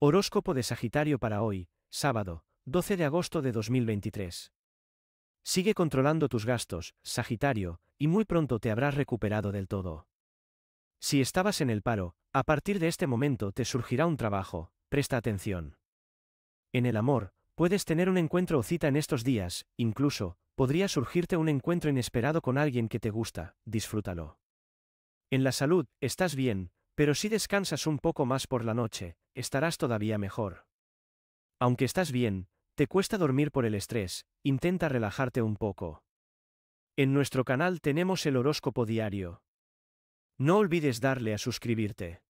Horóscopo de Sagitario para hoy, sábado, 12 de agosto de 2023. Sigue controlando tus gastos, Sagitario, y muy pronto te habrás recuperado del todo. Si estabas en el paro, a partir de este momento te surgirá un trabajo, presta atención. En el amor, puedes tener un encuentro o cita en estos días, incluso, podría surgirte un encuentro inesperado con alguien que te gusta, disfrútalo. En la salud, estás bien, pero si descansas un poco más por la noche, estarás todavía mejor. Aunque estás bien, te cuesta dormir por el estrés, intenta relajarte un poco. En nuestro canal tenemos el horóscopo diario. No olvides darle a suscribirte.